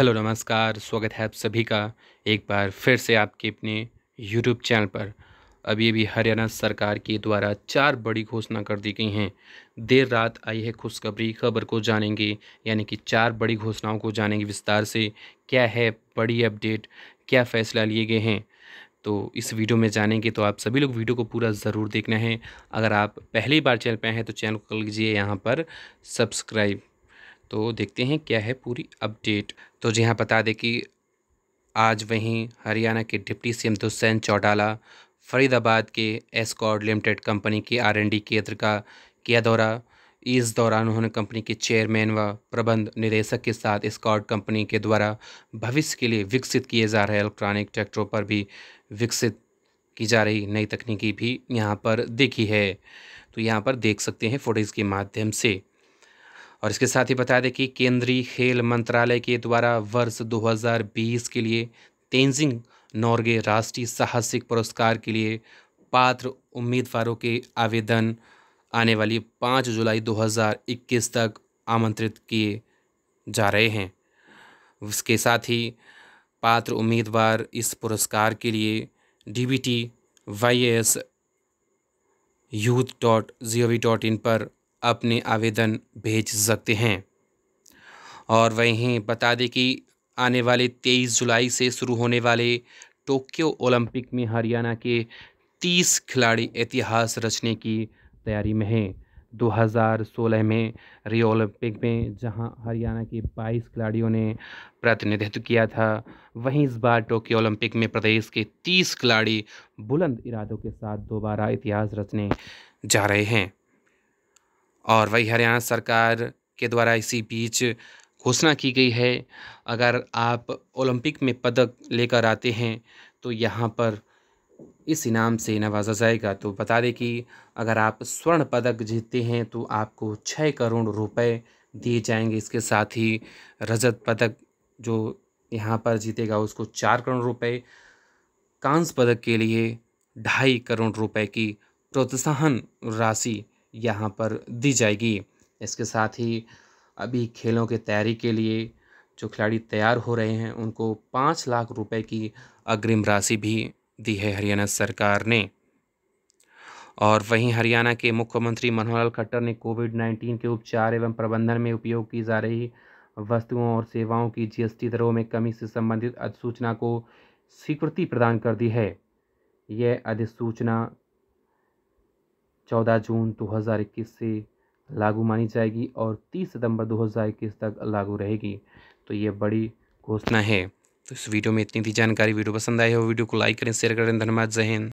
hello नमस्कार स्वागत है आप सभी का एक बार फिर से आपके अपने यूट्यूब चैनल पर अभी अभी हरियाणा सरकार के द्वारा चार बड़ी घोषणा कर दी गई हैं देर रात आई है खुशखबरी खबर को जानेंगे यानी कि चार बड़ी घोषणाओं को जानेंगे विस्तार से क्या है बड़ी अपडेट क्या फैसला लिए गए हैं तो इस वीडियो में जानेंगे तो आप सभी लोग वीडियो को पूरा ज़रूर देखना है अगर आप पहली बार चैनल पर हैं तो चैनल को कर लीजिए यहाँ पर सब्सक्राइब तो देखते हैं क्या है पूरी अपडेट तो जी हाँ बता दें कि आज वहीं हरियाणा के deputy C M Dushyant Chautala Faridabad के एस्कॉड लिमिटेड कंपनी के डी केंद्र का किया दौरा इस दौरान उन्होंने कंपनी के चेयरमैन व प्रबंध निदेशक के साथ स्कॉट कंपनी के द्वारा भविष्य के लिए विकसित किए जा रहे इलेक्ट्रॉनिक ट्रैक्टरों पर भी विकसित की जा रही नई तकनीकी भी यहाँ पर देखी है तो यहाँ पर देख सकते हैं फोटेज के माध्यम से और इसके साथ ही बता दें कि केंद्रीय खेल मंत्रालय के द्वारा वर्ष 2020 के लिए तेंजिंग नॉर्गे राष्ट्रीय साहसिक पुरस्कार के लिए पात्र उम्मीदवारों के आवेदन आने वाली पाँच जुलाई 2021 तक आमंत्रित किए जा रहे हैं उसके साथ ही पात्र उम्मीदवार इस पुरस्कार के लिए D B T Y S youth dot G O V dot in पर अपने आवेदन भेज सकते हैं और वहीं बता दें कि आने वाले तेईस जुलाई से शुरू होने वाले टोक्यो ओलंपिक में हरियाणा के तीस खिलाड़ी इतिहास रचने की तैयारी में हैं 2016 में रियो ओलंपिक में जहां हरियाणा के 22 खिलाड़ियों ने प्रतिनिधित्व किया था वहीं इस बार टोक्यो ओलंपिक में प्रदेश के 30 खिलाड़ी बुलंद इरादों के साथ दोबारा इतिहास रचने जा रहे हैं और वही हरियाणा सरकार के द्वारा इसी बीच घोषणा की गई है अगर आप ओलंपिक में पदक लेकर आते हैं तो यहाँ पर इस इनाम से नवाजा जाएगा तो बता दें कि अगर आप स्वर्ण पदक जीतते हैं तो आपको छः करोड़ रुपए दिए जाएंगे इसके साथ ही रजत पदक जो यहाँ पर जीतेगा उसको चार करोड़ रुपए कांस पदक के लिए ढाई करोड़ रुपए की प्रोत्साहन राशि यहाँ पर दी जाएगी इसके साथ ही अभी खेलों के तैयारी के लिए जो खिलाड़ी तैयार हो रहे हैं उनको पाँच लाख रुपए की अग्रिम राशि भी दी है हरियाणा सरकार ने और वहीं हरियाणा के मुख्यमंत्री मनोहर लाल खट्टर ने कोविड नाइन्टीन के उपचार एवं प्रबंधन में उपयोग की जा रही वस्तुओं और सेवाओं की जीएसटी दरों में कमी से संबंधित अधिसूचना को स्वीकृति प्रदान कर दी है यह अधिसूचना 14 जून 2021 से लागू मानी जाएगी और 30 सितंबर 2021 तक लागू रहेगी तो ये बड़ी घोषणा है तो इस वीडियो में इतनी थी जानकारी वीडियो पसंद आई हो वीडियो को लाइक करें शेयर करें धन्यवाद जय हिंद